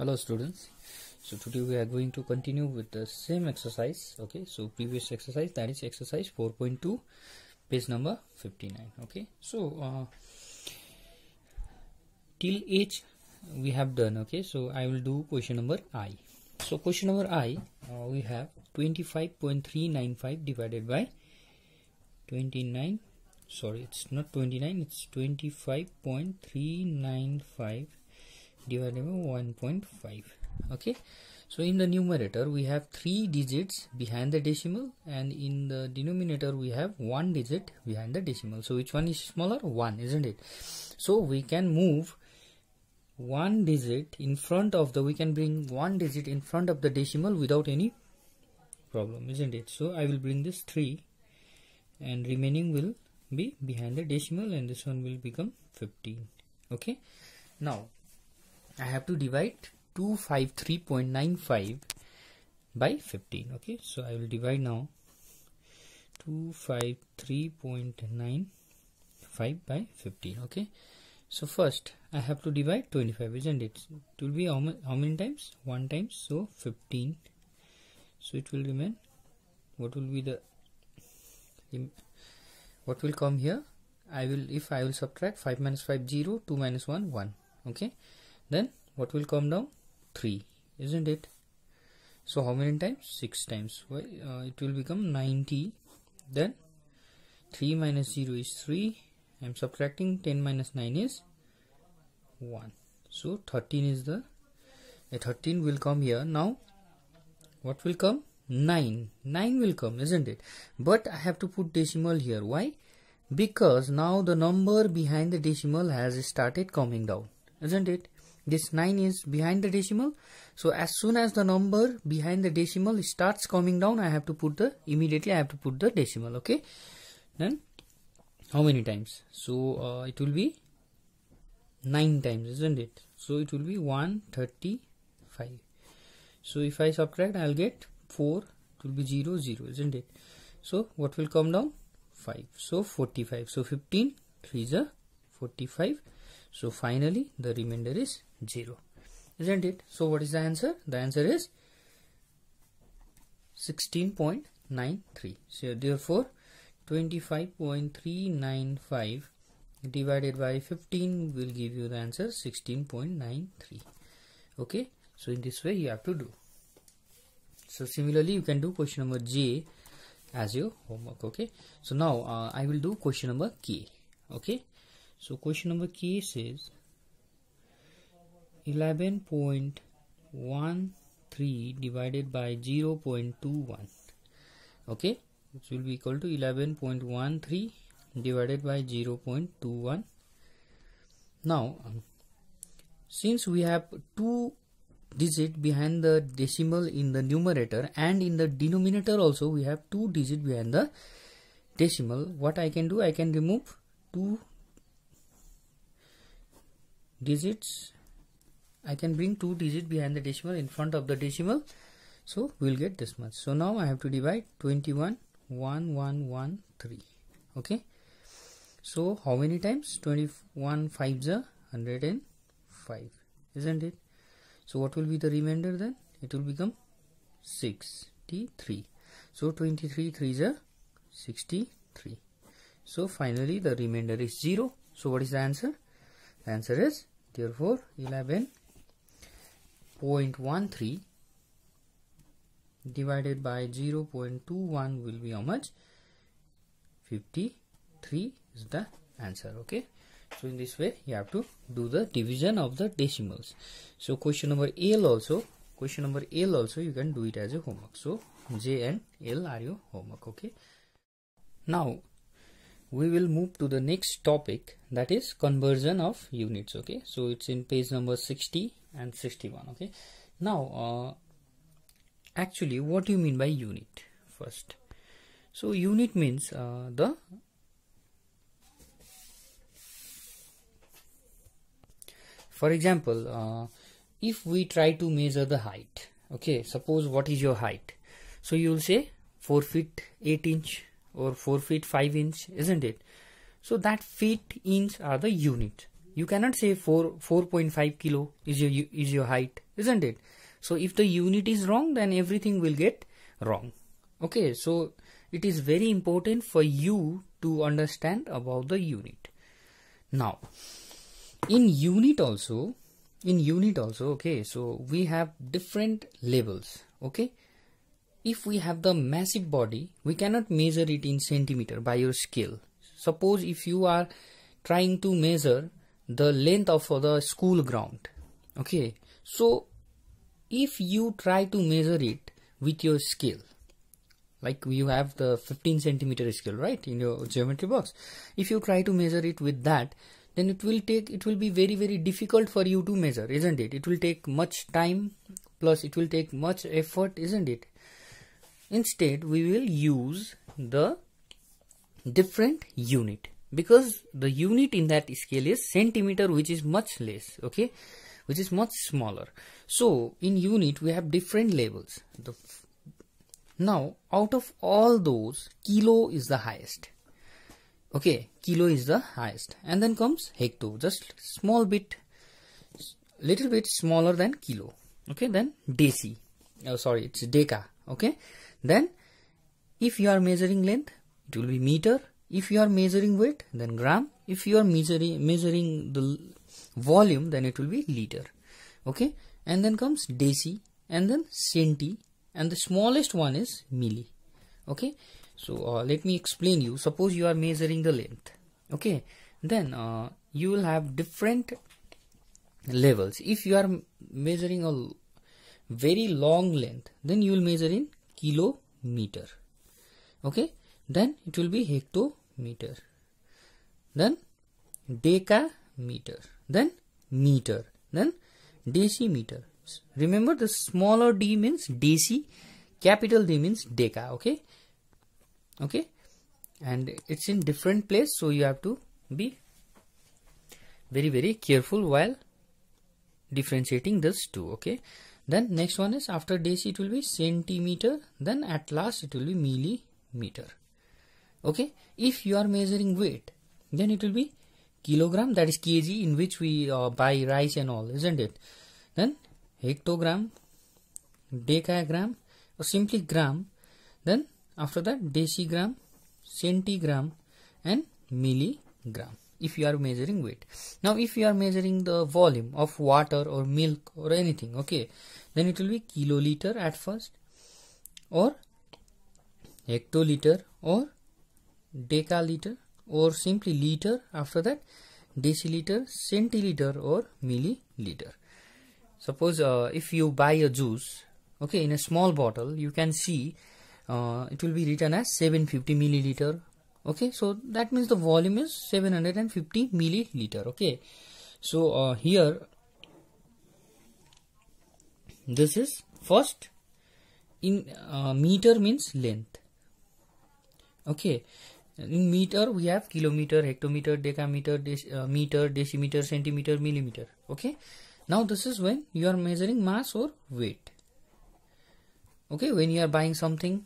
hello students so today we are going to continue with the same exercise okay so previous exercise that is exercise 4.2 page number 59 okay so uh, till h we have done okay so i will do question number i so question number i uh, we have 25.395 divided by 29 sorry it's not 29 it's 25.395 divided by 1.5 okay so in the numerator we have three digits behind the decimal and in the denominator we have one digit behind the decimal so which one is smaller one isn't it so we can move one digit in front of the we can bring one digit in front of the decimal without any problem isn't it so i will bring this 3 and remaining will be behind the decimal and this one will become 15 okay now I have to divide 253.95 by 15 okay so I will divide now 253.95 by 15 okay so first I have to divide 25 isn't it it will be how, many times one times so 15 so it will remain what will be the what will come here I will if I will subtract 5 minus 5 0 2 minus 1 1 okay then what will come down 3 isn't it so how many times 6 times well, uh, it will become 90 then 3 minus 0 is 3 I'm subtracting 10 minus 9 is 1 so 13 is the 13 will come here now what will come 9 9 will come isn't it but I have to put decimal here why because now the number behind the decimal has started coming down isn't it this 9 is behind the decimal so as soon as the number behind the decimal starts coming down i have to put the immediately i have to put the decimal okay then how many times so uh, it will be 9 times isn't it so it will be 135 so if i subtract i'll get 4 it will be 0 0 isn't it so what will come down 5 so 45 so 15 3 is a 45 so finally the remainder is 0 isn't it so what is the answer the answer is 16.93 so therefore 25.395 divided by 15 will give you the answer 16.93 okay so in this way you have to do so similarly you can do question number j as your homework okay so now uh, i will do question number k okay so question number k says 11.13 divided by 0.21 okay which will be equal to 11.13 divided by 0.21 now um, since we have two digit behind the decimal in the numerator and in the denominator also we have two digit behind the decimal what I can do I can remove two digits I can bring two digit behind the decimal in front of the decimal. So we'll get this much. So now I have to divide 21, 1, 1, 1, 3. Okay. So how many times? 21 5s are 105. Isn't it? So what will be the remainder then? It will become 63. So 23 3s are 63. So finally the remainder is 0. So what is the answer? The answer is therefore 11 0.13 divided by 0.21 will be how much 53 is the answer okay so in this way you have to do the division of the decimals so question number l also question number l also you can do it as a homework so j and l are your homework okay now we will move to the next topic that is conversion of units okay so it's in page number 60 and 61 okay now uh, actually what do you mean by unit first so unit means uh, the for example uh, if we try to measure the height okay suppose what is your height so you will say 4 feet 8 inch or 4 feet 5 inch isn't it so that feet inch are the unit you cannot say 4 4.5 kilo is your is your height, isn't it? So if the unit is wrong, then everything will get wrong. Okay, so it is very important for you to understand about the unit. Now, in unit also, in unit also, okay, so we have different labels, okay? If we have the massive body, we cannot measure it in centimeter by your scale. Suppose if you are trying to measure the length of the school ground okay so if you try to measure it with your scale like you have the 15 centimeter scale right in your geometry box if you try to measure it with that then it will take it will be very very difficult for you to measure isn't it it will take much time plus it will take much effort isn't it instead we will use the different unit because the unit in that scale is centimeter which is much less okay which is much smaller so in unit we have different labels. the now out of all those kilo is the highest okay kilo is the highest and then comes hecto just small bit little bit smaller than kilo okay then deci oh sorry it's deca okay then if you are measuring length it will be meter if you are measuring weight then gram if you are measuring measuring the volume then it will be liter okay and then comes deci and then centi and the smallest one is milli okay so uh, let me explain you suppose you are measuring the length okay then uh, you will have different levels if you are measuring a very long length then you will measure in kilometer okay then it will be hecto meter then decameter then meter then decimeter remember the smaller d means dc capital d means deca okay okay and it's in different place so you have to be very very careful while differentiating this two okay then next one is after dec it will be centimeter then at last it will be millimeter okay if you are measuring weight then it will be kilogram that is kg in which we uh, buy rice and all isn't it then hectogram decagram or simply gram then after that decigram centigram and milligram if you are measuring weight now if you are measuring the volume of water or milk or anything okay then it will be kiloliter at first or hectoliter or decaliter or simply liter after that deciliter centiliter or milliliter suppose uh, if you buy a juice okay in a small bottle you can see uh, it will be written as 750 milliliter okay so that means the volume is 750 milliliter okay so uh, here this is first in uh, meter means length okay in meter, we have kilometer, hectometer, decameter, dec uh, meter, decimeter, centimeter, millimeter. Okay. Now this is when you are measuring mass or weight. Okay. When you are buying something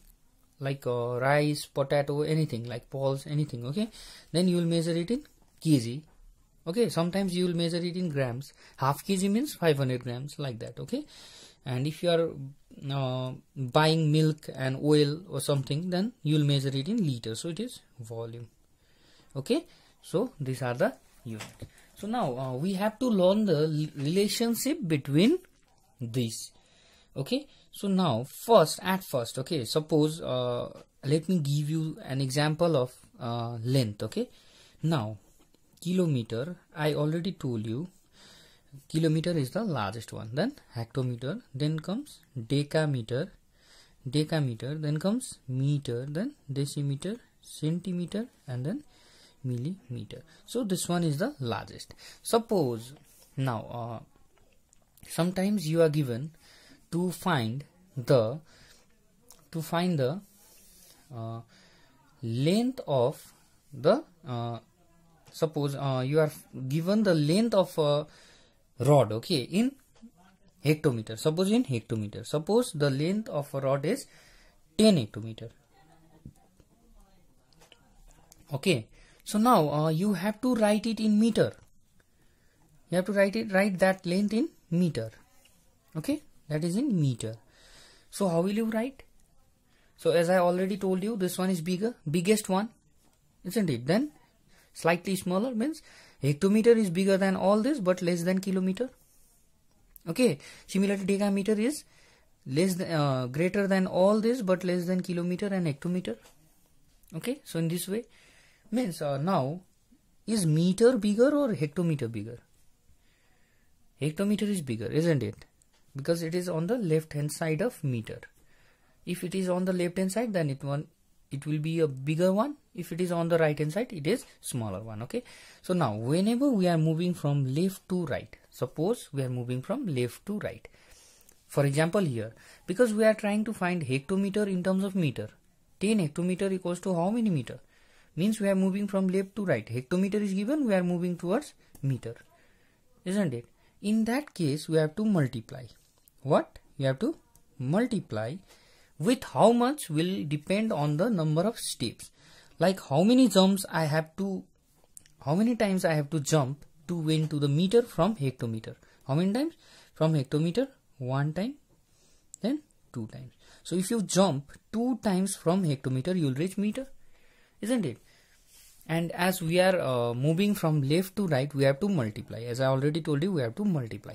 like uh, rice, potato, anything like balls, anything. Okay. Then you will measure it in kg. Okay. Sometimes you will measure it in grams. Half kg means 500 grams like that. Okay. And if you are uh, buying milk and oil or something then you'll measure it in liters so it is volume okay so these are the units so now uh, we have to learn the relationship between these okay so now first at first okay suppose uh, let me give you an example of uh, length okay now kilometer i already told you kilometer is the largest one then hectometer then comes decameter decameter then comes meter then decimeter centimeter and then millimeter so this one is the largest suppose now uh, sometimes you are given to find the to find the uh, length of the uh, suppose uh, you are given the length of uh, rod okay in hectometer suppose in hectometer suppose the length of a rod is 10 hectometer okay so now uh, you have to write it in meter you have to write it write that length in meter okay that is in meter so how will you write so as i already told you this one is bigger biggest one isn't it then slightly smaller means hectometer is bigger than all this but less than kilometer okay similar to decameter is less than, uh, greater than all this but less than kilometer and hectometer okay so in this way means uh, now is meter bigger or hectometer bigger hectometer is bigger isn't it because it is on the left hand side of meter if it is on the left hand side then it one it will be a bigger one if it is on the right hand side it is smaller one okay so now whenever we are moving from left to right suppose we are moving from left to right for example here because we are trying to find hectometer in terms of meter 10 hectometer equals to how many meter means we are moving from left to right hectometer is given we are moving towards meter isn't it in that case we have to multiply what you have to multiply with how much will depend on the number of steps like how many jumps i have to how many times i have to jump to win to the meter from hectometer how many times from hectometer one time then two times so if you jump two times from hectometer you'll reach meter isn't it and as we are uh, moving from left to right we have to multiply as i already told you we have to multiply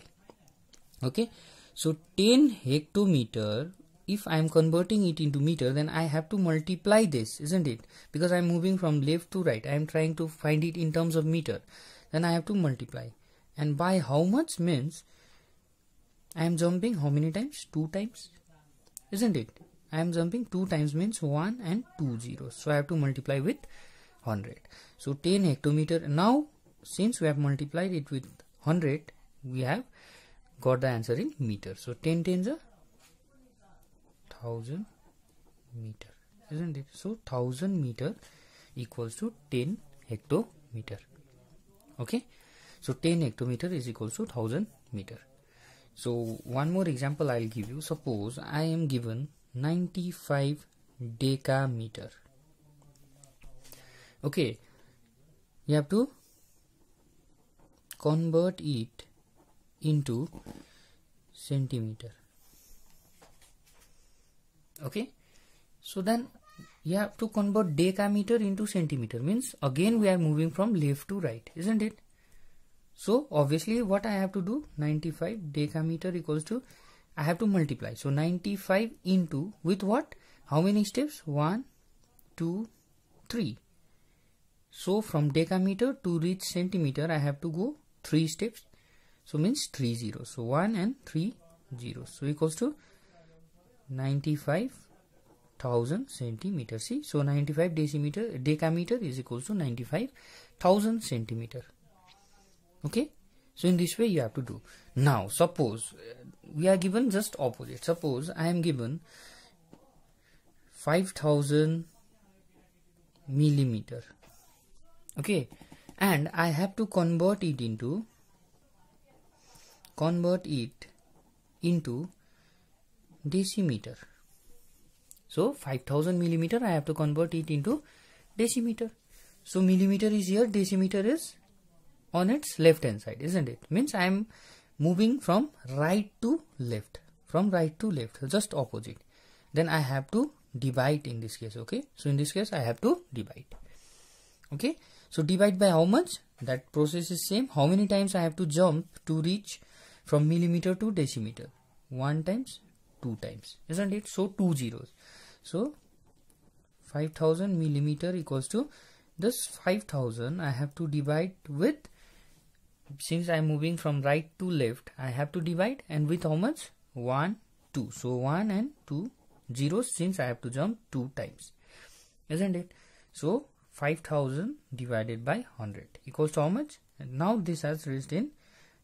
okay so 10 hectometer if I am converting it into meter then I have to multiply this isn't it because I am moving from left to right I am trying to find it in terms of meter then I have to multiply and by how much means I am jumping how many times two times isn't it I am jumping two times means one and two zeros so I have to multiply with 100 so 10 hectometer now since we have multiplied it with 100 we have got the answer in meter so 10 tens are 1000 meter isn't it so 1000 meter equals to 10 hectometer okay so 10 hectometer is equal to 1000 meter so one more example i'll give you suppose i am given 95 decameter okay you have to convert it into centimeter okay so then you have to convert decameter into centimeter means again we are moving from left to right isn't it so obviously what I have to do 95 decameter equals to I have to multiply so 95 into with what how many steps 1 2 3 so from decameter to reach centimeter I have to go 3 steps so means 3 zeros so 1 and 3 zeros so equals to 95,000 centimeter. See, so 95 decimeter, decameter is equal to 95,000 centimeter. Okay. So in this way you have to do. Now suppose uh, we are given just opposite. Suppose I am given 5000 millimeter. Okay. And I have to convert it into convert it into decimeter so 5000 millimeter i have to convert it into decimeter so millimeter is here decimeter is on its left hand side isn't it means i am moving from right to left from right to left just opposite then i have to divide in this case okay so in this case i have to divide okay so divide by how much that process is same how many times i have to jump to reach from millimeter to decimeter one times two times isn't it so two zeros so 5000 millimeter equals to this 5000 I have to divide with since I'm moving from right to left I have to divide and with how much 1 2 so 1 and 2 zeros since I have to jump two times isn't it so 5000 divided by 100 equals to how much and now this has raised in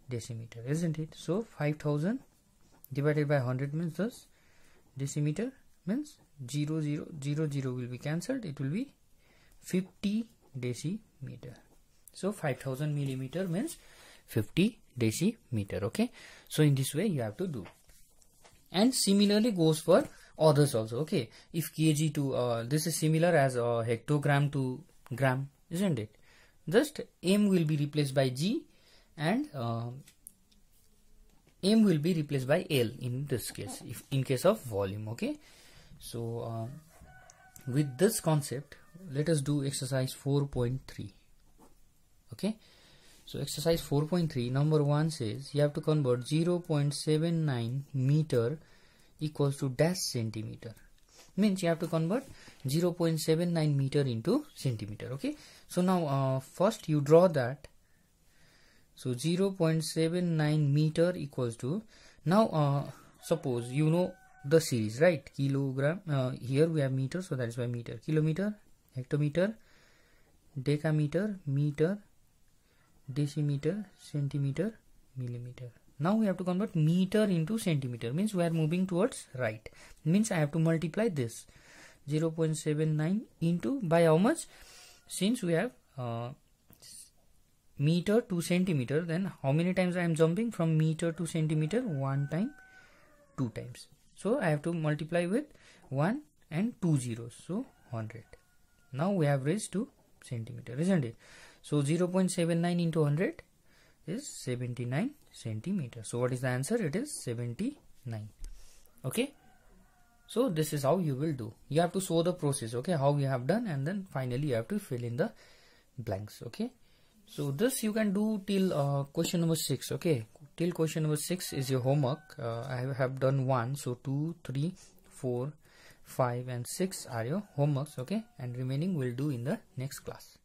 decimeter isn't it so 5000 divided by 100 means thus decimeter means 0 0 0 0 will be cancelled it will be 50 decimeter so 5000 millimeter means 50 decimeter okay so in this way you have to do and similarly goes for others also okay if kg to uh, this is similar as uh, hectogram to gram isn't it just m will be replaced by g and uh, m will be replaced by l in this case if in case of volume okay so uh, with this concept let us do exercise 4.3 okay so exercise 4.3 number 1 says you have to convert 0.79 meter equals to dash centimeter means you have to convert 0.79 meter into centimeter okay so now uh, first you draw that so 0.79 meter equals to now uh, suppose you know the series right kilogram uh, here we have meter so that's why meter kilometer hectometer decameter meter decimeter centimeter millimeter now we have to convert meter into centimeter means we are moving towards right means i have to multiply this 0.79 into by how much since we have uh, meter to centimeter then how many times I am jumping from meter to centimeter one time two times so I have to multiply with 1 and 2 zeros so 100 now we have raised to centimeter isn't it so 0.79 into 100 is 79 centimeter so what is the answer it is 79 okay so this is how you will do you have to show the process okay how you have done and then finally you have to fill in the blanks okay so this you can do till uh, question number 6 okay till question number 6 is your homework uh, I have done 1 so 2 3 4 5 and 6 are your homeworks okay and remaining we'll do in the next class